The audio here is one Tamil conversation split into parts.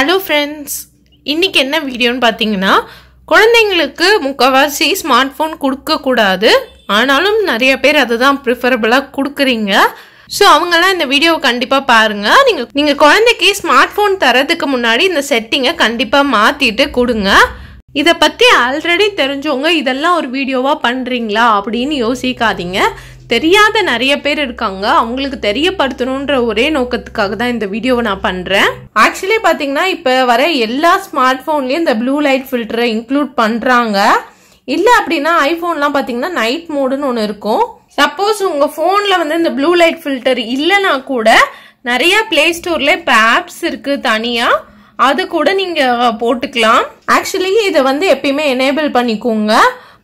ஹலோ ஃப்ரெண்ட்ஸ் இன்றைக்கி என்ன வீடியோன்னு பார்த்தீங்கன்னா குழந்தைங்களுக்கு முக்கால்வாசி ஸ்மார்ட் ஃபோன் கொடுக்கக்கூடாது ஆனாலும் நிறைய பேர் அதை தான் ப்ரிஃபரபுளாக கொடுக்குறீங்க ஸோ அவங்கெல்லாம் இந்த வீடியோவை கண்டிப்பாக பாருங்கள் நீங்கள் நீங்கள் குழந்தைக்கு ஸ்மார்ட் ஃபோன் தரதுக்கு முன்னாடி இந்த செட்டிங்கை கண்டிப்பாக மாற்றிட்டு கொடுங்க இதை பற்றி ஆல்ரெடி தெரிஞ்சவங்க இதெல்லாம் ஒரு வீடியோவாக பண்ணுறீங்களா அப்படின்னு யோசிக்காதீங்க தெரியாத நிறைய பேர் இருக்காங்க அவங்களுக்கு தெரியப்படுத்தணுன்ற ஒரே நோக்கத்துக்காக தான் இந்த வீடியோவை நான் பண்ணுறேன் ஆக்சுவலி பார்த்தீங்கன்னா இப்போ வர எல்லா ஸ்மார்ட் ஃபோன்லேயும் இந்த ப்ளூ லைட் ஃபில்டரை இன்க்ளூட் பண்ணுறாங்க இல்லை அப்படின்னா ஐஃபோன்லாம் பார்த்தீங்கன்னா நைட் மோடுன்னு ஒன்று இருக்கும் சப்போஸ் உங்கள் ஃபோனில் வந்து இந்த ப்ளூ லைட் ஃபில்டர் இல்லைனா கூட நிறைய ப்ளே ஸ்டோரில் இப்போ ஆப்ஸ் இருக்குது தனியாக அது கூட நீங்கள் போட்டுக்கலாம் ஆக்சுவலி இதை வந்து எப்பயுமே எனேபிள் பண்ணிக்கோங்க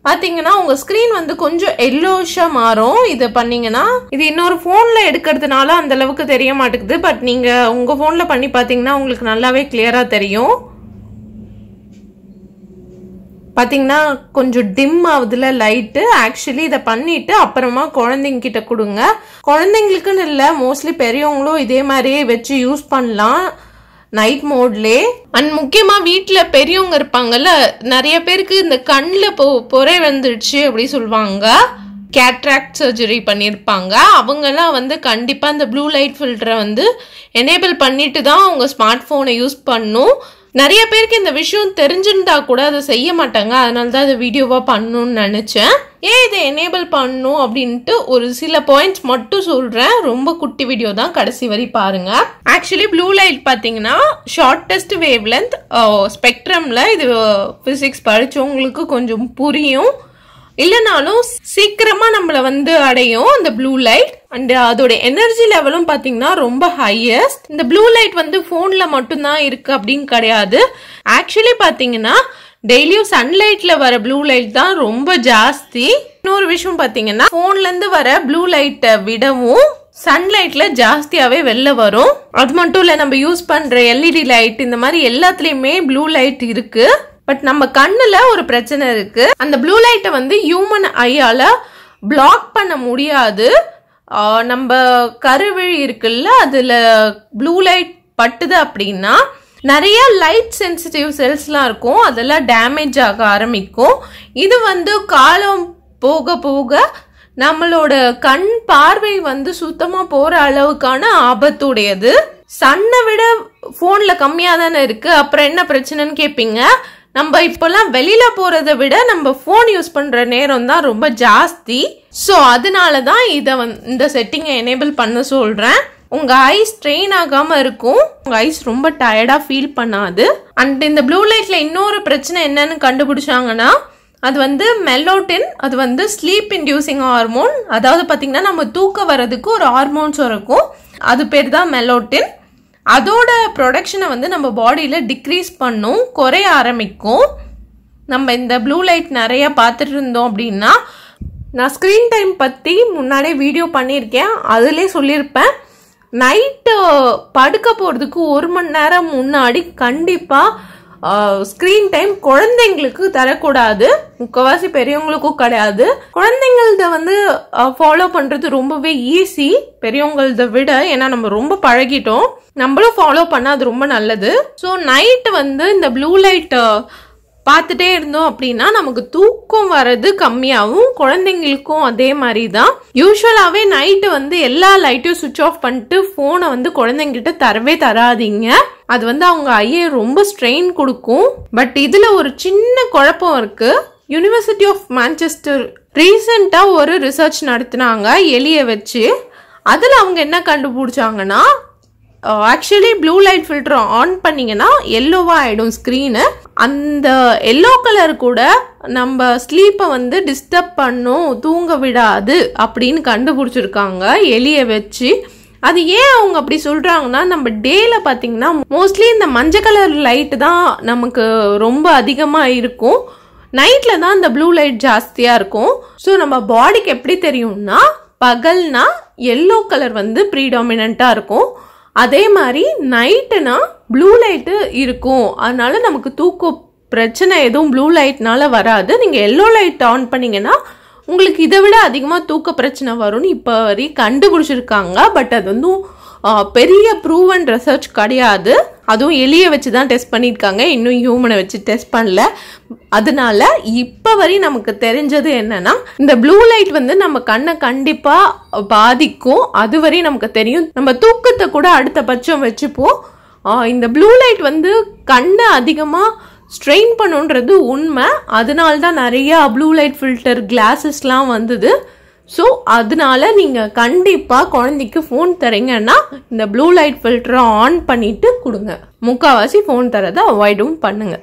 பார்த்தீங்கன்னா உங்கள் ஸ்க்ரீன் வந்து கொஞ்சம் எல்லோஷாக மாறும் இது பண்ணீங்கன்னா இது இன்னொரு ஃபோனில் எடுக்கிறதுனால அந்த அளவுக்கு தெரிய மாட்டேங்குது பட் நீங்கள் உங்கள் ஃபோனில் பண்ணி பார்த்தீங்கன்னா உங்களுக்கு நல்லாவே கிளியராக தெரியும் பார்த்தீங்கன்னா கொஞ்சம் டிம் ஆகுதுல லைட்டு ஆக்சுவலி இதை பண்ணிட்டு அப்புறமா குழந்தைங்க கிட்ட கொடுங்க குழந்தைங்களுக்குன்னு இல்லை மோஸ்ட்லி பெரியவங்களும் இதே மாதிரியே வச்சு யூஸ் பண்ணலாம் நைட் மோட்லே அண்ட் முக்கியமாக வீட்டில் பெரியவங்க இருப்பாங்கல்ல நிறைய பேருக்கு இந்த கண்ணில் பொ பொறை வந்துடுச்சு அப்படி சொல்லுவாங்க கேட்ராக்ட் சர்ஜரி பண்ணியிருப்பாங்க அவங்கெல்லாம் வந்து கண்டிப்பாக அந்த ப்ளூ லைட் ஃபில்டரை வந்து எனேபிள் பண்ணிட்டு தான் அவங்க ஸ்மார்ட் ஃபோனை யூஸ் பண்ணும் நிறைய பேருக்கு இந்த விஷயம் தெரிஞ்சிருந்தா கூட அதை செய்ய மாட்டாங்க அதனால தான் அதை வீடியோவாக பண்ணணும்னு நினச்சேன் ஏன் இதை எனேபிள் பண்ணும் அப்படின்ட்டு ஒரு சில பாயிண்ட்ஸ் மட்டும் சொல்கிறேன் ரொம்ப குட்டி வீடியோ தான் கடைசி வரை பாருங்கள் ஆக்சுவலி ப்ளூ லைட் பார்த்தீங்கன்னா ஷார்ட்டஸ்ட் வேவ் லென்த் ஸ்பெக்ட்ரமில் இது ஃபிசிக்ஸ் படித்தவங்களுக்கு கொஞ்சம் புரியும் இல்லைனாலும் சீக்கிரமாக நம்மளை வந்து அடையும் அந்த ப்ளூ லைட் அண்டு அதோட எனர்ஜி லெவலும் பார்த்தீங்கன்னா ரொம்ப ஹையஸ்ட் இந்த ப்ளூ லைட் வந்து ஃபோனில் மட்டும்தான் இருக்குது அப்படின்னு கிடையாது ஆக்சுவலி பார்த்தீங்கன்னா டெய்லியும் சன்லைட்டில் வர ப்ளூ லைட் தான் ரொம்ப ஜாஸ்தி இன்னொரு விஷயம் பார்த்தீங்கன்னா ஃபோன்லேருந்து வர ப்ளூ லைட்டை விடவும் சன்லைட்டில் ஜாஸ்தியாகவே வெளில வரும் அது மட்டும் இல்லை நம்ம யூஸ் பண்ணுற எல்இடி லைட் இந்த மாதிரி எல்லாத்துலேயுமே ப்ளூ லைட் இருக்குது பட் நம்ம கண்ணில் ஒரு பிரச்சனை இருக்குது அந்த ப்ளூ லைட்டை வந்து ஹியூமன் ஐயால் பிளாக் பண்ண முடியாது நம்ம கருவிழி இருக்குல்ல அதில் ப்ளூ லைட் பட்டுது அப்படின்னா நிறைய லைட் சென்சிட்டிவ் செல்ஸ்லாம் இருக்கும் அதெல்லாம் டேமேஜ் ஆக ஆரம்பிக்கும் இது வந்து காலம் போக போக நம்மளோட கண் பார்வை வந்து சுத்தமாக போகிற அளவுக்கான ஆபத்துடையது சன்னை விட ஃபோனில் கம்மியா தானே இருக்குது அப்புறம் என்ன பிரச்சனைன்னு கேட்பீங்க நம்ம இப்போல்லாம் வெளியில் போகிறத விட நம்ம ஃபோன் யூஸ் பண்ணுற நேரம் தான் ரொம்ப ஜாஸ்தி ஸோ அதனால தான் இதை வந்து இந்த செட்டிங்கை எனேபிள் பண்ண சொல்கிறேன் உங்கள் ஐஸ் ஸ்ட்ரெயின் ஆகாமல் இருக்கும் உங்கள் ஐஸ் ரொம்ப டயர்டாக ஃபீல் பண்ணாது அண்ட் இந்த ப்ளூ லைட்டில் இன்னொரு பிரச்சனை என்னன்னு கண்டுபிடிச்சாங்கன்னா அது வந்து மெல்லோட்டின் அது வந்து ஸ்லீப் இன்டியூசிங் ஹார்மோன் அதாவது பார்த்தீங்கன்னா நம்ம தூக்க வர்றதுக்கு ஒரு ஹார்மோன்ஸ் இருக்கும் அது பேர் தான் மெலோட்டின் அதோட ப்ரொடக்ஷனை வந்து நம்ம பாடியில் டிக்ரீஸ் பண்ணும் குறைய ஆரம்பிக்கும் நம்ம இந்த ப்ளூ லைட் நிறையா பார்த்துட்டு இருந்தோம் அப்படின்னா நான் ஸ்க்ரீன் டைம் பற்றி முன்னாடியே வீடியோ பண்ணியிருக்கேன் அதிலே சொல்லியிருப்பேன் நைட்டு படுக்க போகிறதுக்கு ஒரு மணி நேரம் முன்னாடி கண்டிப்பாக ஸ்க்ரீன் டைம் குழந்தைங்களுக்கு தரக்கூடாது முக்கவாசி பெரியவங்களுக்கும் கிடையாது குழந்தைங்கள்த வந்து ஃபாலோ பண்ணுறது ரொம்பவே ஈஸி பெரியவங்கள்த விட ஏன்னா நம்ம ரொம்ப பழகிட்டோம் நம்மளும் ஃபாலோ பண்ணால் அது ரொம்ப நல்லது ஸோ நைட் வந்து இந்த ப்ளூ லைட் பார்த்துட்டே இருந்தோம் அப்படின்னா நமக்கு தூக்கம் வர்றது கம்மியாகவும் குழந்தைங்களுக்கும் அதே மாதிரி தான் யூஸ்வலாகவே நைட்டு வந்து எல்லா லைட்டையும் சுவிட்ச் ஆஃப் பண்ணிட்டு ஃபோனை வந்து குழந்தைங்கிட்ட தரவே தராதிங்க அது வந்து அவங்க ஐயை ரொம்ப ஸ்ட்ரெயின் கொடுக்கும் பட் இதில் ஒரு சின்ன குழப்பம் இருக்குது யூனிவர்சிட்டி ஆஃப் மான்செஸ்டர் ரீசெண்டாக ஒரு ரிசர்ச் நடத்தினாங்க எலியை வச்சு அதில் அவங்க என்ன கண்டுபிடிச்சாங்கன்னா actually blue light filter on பண்ணிங்கன்னா எல்லோவாக ஆகிடும் ஸ்க்ரீனு அந்த எல்லோ கலர் கூட நம்ம ஸ்லீப்பை வந்து டிஸ்டர்ப் பண்ணும் தூங்க விடாது அப்படின்னு கண்டுபிடிச்சிருக்காங்க எலியை வச்சு அது ஏன் அவங்க அப்படி சொல்கிறாங்கன்னா நம்ம டேல பார்த்தீங்கன்னா மோஸ்ட்லி இந்த மஞ்சள் கலர் லைட்டு தான் நமக்கு ரொம்ப அதிகமாக இருக்கும் நைட்டில் தான் இந்த ப்ளூ லைட் ஜாஸ்தியாக இருக்கும் ஸோ நம்ம பாடிக்கு எப்படி தெரியும்னா பகல்னா எல்லோ கலர் வந்து ப்ரீடாமினாக இருக்கும் அதே மாதிரி நைட்டுனா ப்ளூ லைட்டு இருக்கும் அதனால நமக்கு தூக்கம் பிரச்சனை எதுவும் ப்ளூ லைட்னால வராது நீங்கள் எல்லோ லைட் ஆன் பண்ணிங்கன்னா உங்களுக்கு இதை விட அதிகமாக தூக்க பிரச்சனை வரும்னு இப்போ வரையும் கண்டுபிடிச்சிருக்காங்க பட் அது வந்து பெரிய ப்ரூவன் ரிசர்ச் கிடையாது அதுவும் எலியை வச்சு தான் டெஸ்ட் பண்ணியிருக்காங்க இன்னும் ஹியூமனை வச்சு டெஸ்ட் பண்ணல அதனால இப்போ வரை நமக்கு தெரிஞ்சது என்னன்னா இந்த ப்ளூ லைட் வந்து நம்ம கண்ணை கண்டிப்பாக பாதிக்கும் அது வரை நமக்கு தெரியும் நம்ம தூக்கத்தை கூட அடுத்த பட்சம் வச்சுப்போம் இந்த ப்ளூ லைட் வந்து கண்ணை அதிகமாக ஸ்ட்ரெயின் பண்ணுன்றது உண்மை அதனால்தான் நிறையா ப்ளூ லைட் ஃபில்டர் கிளாஸஸ்லாம் வந்தது ஸோ அதனால நீங்கள் கண்டிப்பாக குழந்தைக்கு ஃபோன் தரீங்கன்னா இந்த ப்ளூ லைட் ஃபில்டரை ஆன் பண்ணிட்டு கொடுங்க முக்கால்வாசி ஃபோன் தரதை அவாய்டும் பண்ணுங்க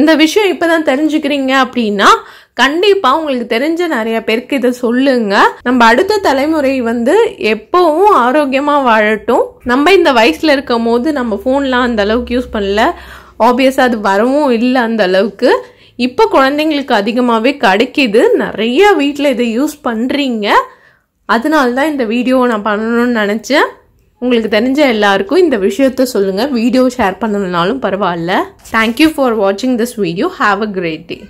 இந்த விஷயம் இப்போ தான் தெரிஞ்சுக்கிறீங்க அப்படின்னா கண்டிப்பாக உங்களுக்கு தெரிஞ்ச நிறைய பேருக்கு இதை சொல்லுங்க நம்ம அடுத்த தலைமுறை வந்து எப்போவும் ஆரோக்கியமாக வாழட்டும் நம்ம இந்த வயசில் இருக்கும் போது நம்ம ஃபோன்லாம் அந்த அளவுக்கு யூஸ் பண்ணல ஆப்வியஸாக அது வரவும் இல்லை அந்த அளவுக்கு இப்போ குழந்தைங்களுக்கு அதிகமாகவே கிடைக்கிது நிறைய வீட்டில் இதை யூஸ் பண்ணுறீங்க அதனால தான் இந்த வீடியோவை நான் பண்ணணும்னு நினச்சேன் உங்களுக்கு தெரிஞ்ச எல்லாருக்கும் இந்த விஷயத்த சொல்லுங்கள் வீடியோ ஷேர் பண்ணணும்னாலும் பரவாயில்ல தேங்க்யூ ஃபார் வாட்சிங் this video have a great day